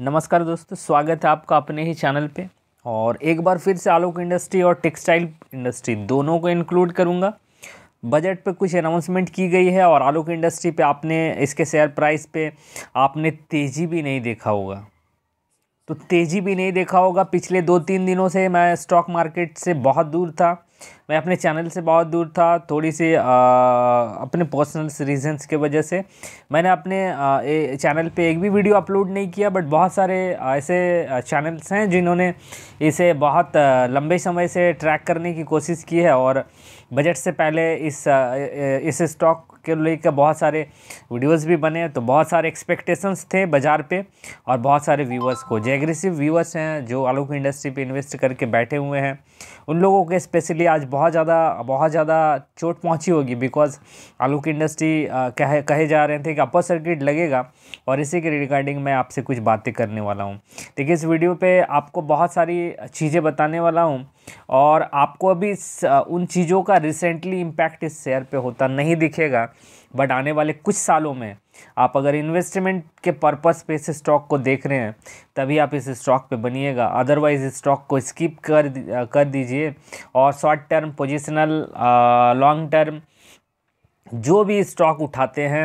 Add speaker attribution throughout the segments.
Speaker 1: नमस्कार दोस्तों स्वागत है आपका अपने ही चैनल पे और एक बार फिर से आलोक इंडस्ट्री और टेक्सटाइल इंडस्ट्री दोनों को इंक्लूड करूँगा बजट पे कुछ अनाउंसमेंट की गई है और आलोक इंडस्ट्री पे आपने इसके शेयर प्राइस पे आपने तेज़ी भी नहीं देखा होगा तो तेज़ी भी नहीं देखा होगा पिछले दो तीन दिनों से मैं स्टॉक मार्केट से बहुत दूर था मैं अपने चैनल से बहुत दूर था थोड़ी सी अपने पर्सनल रीजंस के वजह से मैंने अपने चैनल पे एक भी वीडियो अपलोड नहीं किया बट बहुत सारे ऐसे चैनल्स हैं जिन्होंने इसे बहुत लंबे समय से ट्रैक करने की कोशिश की है और बजट से पहले इस इस स्टॉक के लेकर बहुत सारे वीडियोस भी बने तो बहुत सारे एक्सपेक्टेशंस थे बाज़ार पे और बहुत सारे व्यूवर्स को जो एग्रेसिव व्यूवर्स हैं जो आलू की इंडस्ट्री पे इन्वेस्ट करके बैठे हुए हैं उन लोगों के स्पेशली आज बहुत ज़्यादा बहुत ज़्यादा चोट पहुँची होगी बिकॉज आलू की इंडस्ट्री कहे कहे जा रहे थे कि अपर सर्किट लगेगा और इसी के रिगार्डिंग मैं आपसे कुछ बातें करने वाला हूँ देखिए इस वीडियो पर आपको बहुत सारी चीज़ें बताने वाला हूँ और आपको अभी उन चीज़ों का रिसेंटली इम्पैक्ट इस शेयर पे होता नहीं दिखेगा बट आने वाले कुछ सालों में आप अगर इन्वेस्टमेंट के पर्पस पे इस स्टॉक को देख रहे हैं तभी आप इस स्टॉक पे बनिएगा अदरवाइज़ इस स्टॉक को स्किप कर कर दीजिए और short term positional long term जो भी स्टॉक उठाते हैं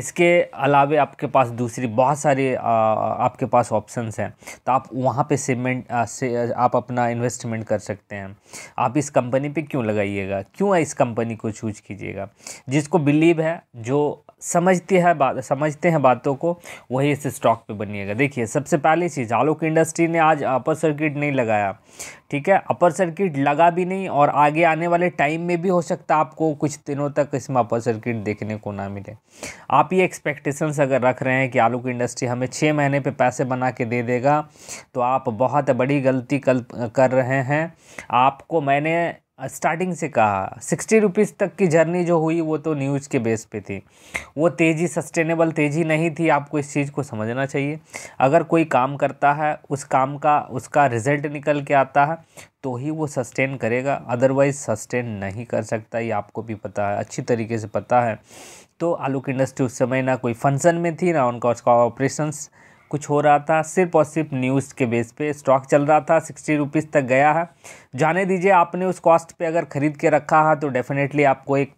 Speaker 1: इसके अलावे आपके पास दूसरी बहुत सारी आपके पास ऑप्शंस हैं तो आप वहाँ पे सीमेंट से आप अपना इन्वेस्टमेंट कर सकते हैं आप इस कंपनी पे क्यों लगाइएगा क्यों इस कंपनी को चूज कीजिएगा जिसको बिलीव है जो समझती है बात समझते हैं बातों को वही इस स्टॉक पे बनिएगा देखिए सबसे पहली चीज़ आलोक इंडस्ट्री ने आज अपर सर्किट नहीं लगाया ठीक है अपर सर्किट लगा भी नहीं और आगे आने वाले टाइम में भी हो सकता है आपको कुछ दिनों तक इसमें अपर सर्किट देखने को ना मिले आप ये एक्सपेक्टेशंस अगर रख रहे हैं कि आलोक इंडस्ट्री हमें छः महीने पर पैसे बना के दे देगा तो आप बहुत बड़ी गलती कर रहे हैं आपको मैंने स्टार्टिंग से कहा सिक्सटी रुपीज़ तक की जर्नी जो हुई वो तो न्यूज़ के बेस पे थी वो तेज़ी सस्टेनेबल तेज़ी नहीं थी आपको इस चीज़ को समझना चाहिए अगर कोई काम करता है उस काम का उसका रिजल्ट निकल के आता है तो ही वो सस्टेन करेगा अदरवाइज़ सस्टेन नहीं कर सकता ये आपको भी पता है अच्छी तरीके से पता है तो आलू की इंडस्ट्री उस समय ना कोई फंक्शन में थी ना उनका उसका ऑपरेशंस कुछ हो रहा था सिर्फ और सिर्फ न्यूज़ के बेस पे स्टॉक चल रहा था सिक्सटी रुपीज़ तक गया है जाने दीजिए आपने उस कॉस्ट पे अगर ख़रीद के रखा है तो डेफ़िनेटली आपको एक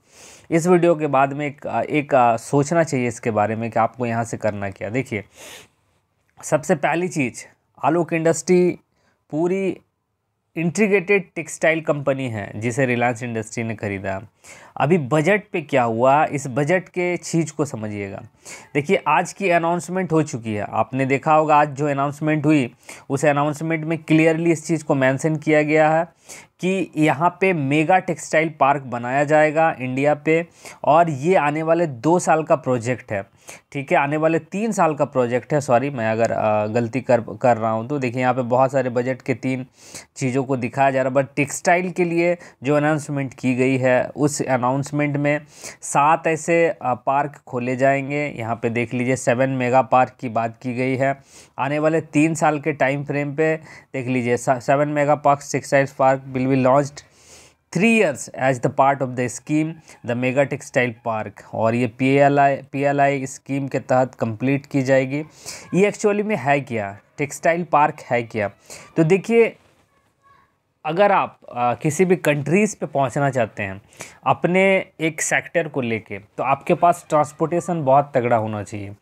Speaker 1: इस वीडियो के बाद में एक, एक सोचना चाहिए इसके बारे में कि आपको यहाँ से करना क्या देखिए सबसे पहली चीज़ आलोक इंडस्ट्री पूरी इंटीग्रेटेड टेक्सटाइल कंपनी है जिसे रिलायंस इंडस्ट्री ने खरीदा अभी बजट पे क्या हुआ इस बजट के चीज़ को समझिएगा देखिए आज की अनाउंसमेंट हो चुकी है आपने देखा होगा आज जो अनाउंसमेंट हुई उस अनाउंसमेंट में क्लियरली इस चीज़ को मेंशन किया गया है कि यहाँ पे मेगा टेक्सटाइल पार्क बनाया जाएगा इंडिया पे और ये आने वाले दो साल का प्रोजेक्ट है ठीक है आने वाले तीन साल का प्रोजेक्ट है सॉरी मैं अगर गलती कर कर रहा हूँ तो देखिए यहाँ पे बहुत सारे बजट के तीन चीज़ों को दिखाया जा रहा है बट टेक्सटाइल के लिए जो अनाउंसमेंट की गई है उस उस अनाउंसमेंट में सात ऐसे पार्क खोले जाएंगे यहाँ पे देख लीजिए सेवन मेगा पार्क की बात की गई है आने वाले तीन साल के टाइम फ्रेम पे देख लीजिए seven mega park six size park will be launched three years as the part of the scheme the mega textile park और ये पी एल स्कीम के तहत कंप्लीट की जाएगी ये एक्चुअली में है क्या टेक्सटाइल पार्क है क्या तो देखिए अगर आप आ, किसी भी कंट्रीज़ पे पहुंचना चाहते हैं अपने एक सेक्टर को लेके तो आपके पास ट्रांसपोर्टेशन बहुत तगड़ा होना चाहिए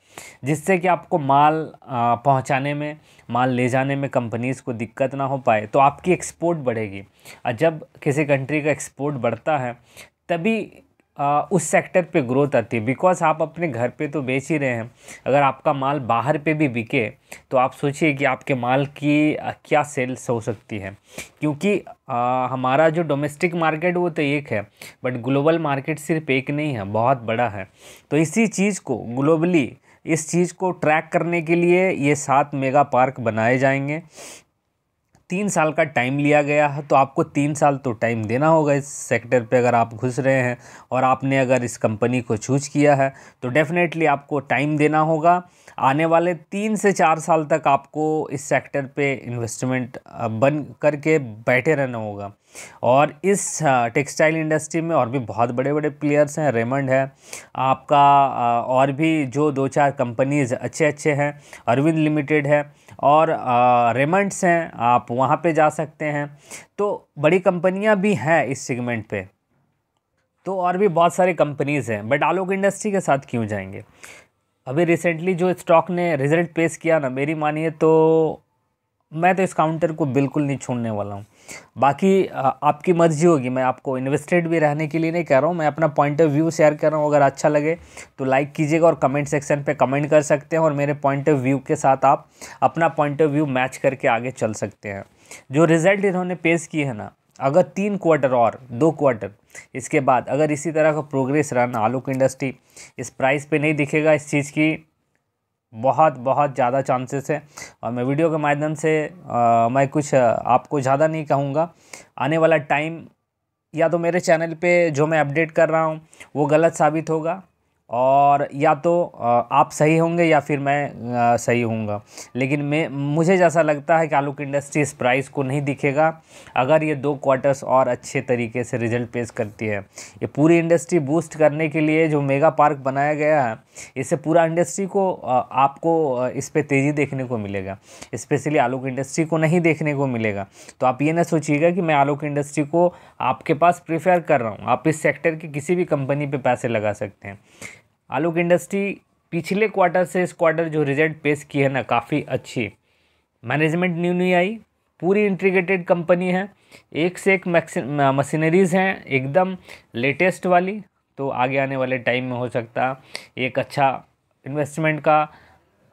Speaker 1: जिससे कि आपको माल पहुंचाने में माल ले जाने में कंपनीज़ को दिक्कत ना हो पाए तो आपकी एक्सपोर्ट बढ़ेगी और जब किसी कंट्री का एक्सपोर्ट बढ़ता है तभी आ, उस सेक्टर पे ग्रोथ आती है बिकॉज़ आप अपने घर पे तो बेच ही रहे हैं अगर आपका माल बाहर पे भी बिके तो आप सोचिए कि आपके माल की आ, क्या सेल्स हो सकती है क्योंकि आ, हमारा जो डोमेस्टिक मार्केट वो तो एक है बट ग्लोबल मार्केट सिर्फ एक नहीं है बहुत बड़ा है तो इसी चीज़ को ग्लोबली इस चीज़ को ट्रैक करने के लिए ये सात मेगा पार्क बनाए जाएंगे तीन साल का टाइम लिया गया है तो आपको तीन साल तो टाइम देना होगा इस सेक्टर पे अगर आप घुस रहे हैं और आपने अगर इस कंपनी को चूज किया है तो डेफ़िनेटली आपको टाइम देना होगा आने वाले तीन से चार साल तक आपको इस सेक्टर पे इन्वेस्टमेंट बन करके बैठे रहना होगा और इस टेक्सटाइल इंडस्ट्री में और भी बहुत बड़े बड़े प्लेयर्स हैं रेमंड है आपका और भी जो दो चार कंपनीज़ अच्छे अच्छे हैं अरविंद लिमिटेड है और रेमंड्स हैं आप वहाँ पे जा सकते हैं तो बड़ी कंपनियाँ भी हैं इस सेगमेंट पे तो और भी बहुत सारी कंपनीज़ हैं बट आलोक इंडस्ट्री के साथ क्यों जाएंगे अभी रिसेंटली जो स्टॉक ने रिज़ल्ट पेश किया ना मेरी मानिए तो मैं तो इस काउंटर को बिल्कुल नहीं छोड़ने वाला हूँ बाकी आपकी मर्जी होगी मैं आपको इन्वेस्टेड भी रहने के लिए नहीं कह रहा हूँ मैं अपना पॉइंट ऑफ व्यू शेयर कर रहा हूँ अगर अच्छा लगे तो लाइक कीजिएगा और कमेंट सेक्शन पे कमेंट कर सकते हैं और मेरे पॉइंट ऑफ व्यू के साथ आप अपना पॉइंट ऑफ व्यू मैच करके आगे चल सकते हैं जो रिज़ल्ट इन्होंने पेश किए हैं ना अगर तीन क्वार्टर और दो क्वार्टर इसके बाद अगर इसी तरह का प्रोग्रेस रन आलू की इंडस्ट्री इस प्राइस पर नहीं दिखेगा इस चीज़ की बहुत बहुत ज़्यादा चांसेस है और मैं वीडियो के माध्यम से आ, मैं कुछ आपको ज़्यादा नहीं कहूँगा आने वाला टाइम या तो मेरे चैनल पे जो मैं अपडेट कर रहा हूँ वो गलत साबित होगा और या तो आप सही होंगे या फिर मैं सही होऊंगा लेकिन मैं मुझे जैसा लगता है कि आलू की इंडस्ट्री इस प्राइस को नहीं दिखेगा अगर ये दो क्वार्टर्स और अच्छे तरीके से रिजल्ट पेश करती है ये पूरी इंडस्ट्री बूस्ट करने के लिए जो मेगा पार्क बनाया गया है इससे पूरा इंडस्ट्री को आपको इस पर तेज़ी देखने को मिलेगा इस्पेशली आलू की इंडस्ट्री को नहीं देखने को मिलेगा तो आप ये ना सोचिएगा कि मैं आलू की इंडस्ट्री को आपके पास प्रिफेयर कर रहा हूँ आप इस सेक्टर की किसी भी कंपनी पर पैसे लगा सकते हैं आलोक इंडस्ट्री पिछले क्वार्टर से इस क्वार्टर जो रिजल्ट पेश की है ना काफ़ी अच्छी मैनेजमेंट न्यू न्यू आई पूरी इंटीग्रेटेड कंपनी है एक से एक मशीनरीज हैं एकदम लेटेस्ट वाली तो आगे आने वाले टाइम में हो सकता एक अच्छा इन्वेस्टमेंट का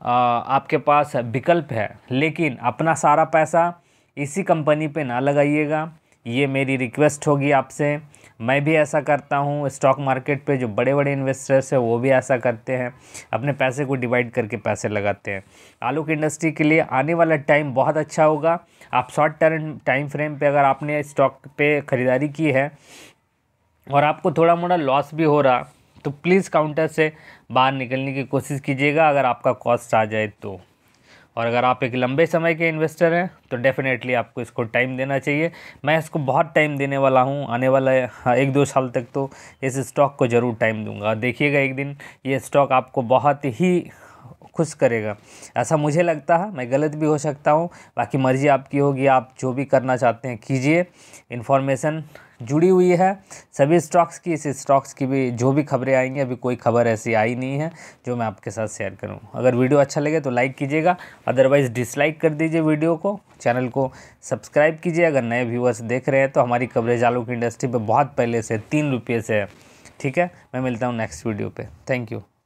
Speaker 1: आ, आपके पास विकल्प है लेकिन अपना सारा पैसा इसी कंपनी पे ना लगाइएगा ये मेरी रिक्वेस्ट होगी आपसे मैं भी ऐसा करता हूँ स्टॉक मार्केट पे जो बड़े बड़े इन्वेस्टर्स हैं वो भी ऐसा करते हैं अपने पैसे को डिवाइड करके पैसे लगाते हैं आलू की इंडस्ट्री के लिए आने वाला टाइम बहुत अच्छा होगा आप शॉर्ट टर्म टाइम फ्रेम पे अगर आपने स्टॉक पे ख़रीदारी की है और आपको थोड़ा मोड़ा लॉस भी हो रहा तो प्लीज़ काउंटर से बाहर निकलने की कोशिश कीजिएगा अगर आपका कॉस्ट आ जाए तो और अगर आप एक लंबे समय के इन्वेस्टर हैं तो डेफ़िनेटली आपको इसको टाइम देना चाहिए मैं इसको बहुत टाइम देने वाला हूँ आने वाला हाँ, एक दो साल तक तो इस स्टॉक को ज़रूर टाइम दूंगा देखिएगा एक दिन ये स्टॉक आपको बहुत ही खुश करेगा ऐसा मुझे लगता है मैं गलत भी हो सकता हूँ बाकी मर्ज़ी आपकी होगी आप जो भी करना चाहते हैं कीजिए इन्फॉर्मेशन जुड़ी हुई है सभी स्टॉक्स की इस स्टॉक्स की भी जो भी खबरें आएंगी अभी कोई खबर ऐसी आई नहीं है जो मैं आपके साथ शेयर करूँ अगर वीडियो अच्छा लगे तो लाइक कीजिएगा अदरवाइज़ डिसलाइक कर दीजिए वीडियो को चैनल को सब्सक्राइब कीजिए अगर नए व्यूअर्स देख रहे हैं तो हमारी कवरेज आलू की इंडस्ट्री पर बहुत पहले से तीन रुपये से है ठीक है मैं मिलता हूँ नेक्स्ट वीडियो पर थैंक यू